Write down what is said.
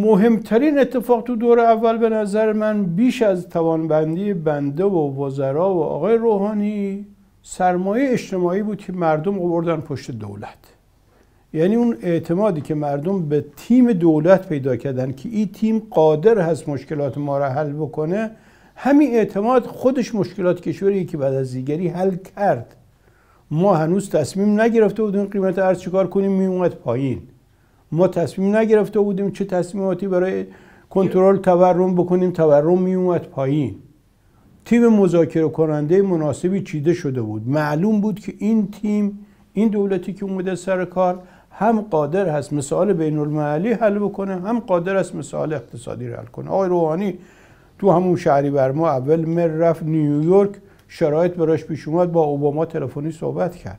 مهمترین اتفاق تو دور اول به نظر من بیش از توانبندی بنده و وزرا و آقای روحانی سرمایه اجتماعی بود که مردم آوردن پشت دولت یعنی اون اعتمادی که مردم به تیم دولت پیدا کردن که این تیم قادر هست مشکلات ما را حل بکنه همین اعتماد خودش مشکلات کشوری که بعد از دیگری حل کرد ما هنوز تصمیم نگرفته بودیم قیمت ارز چیکار کنیم میومد پایین ما تصمیم نگرفته بودیم چه تصمیماتی برای کنترل تورم بکنیم تورم می اومد پایین تیم مذاکره کننده مناسبی چیده شده بود معلوم بود که این تیم این دولتی که اومده سر کار هم قادر هست مسائل بین المللی حل بکنه هم قادر است مسائل اقتصادی رو حل کنه آقای روحانی تو همون شهری بر ما اول مر رفت نیویورک شرایط براش پیش اومد با اوباما تلفنی صحبت کرد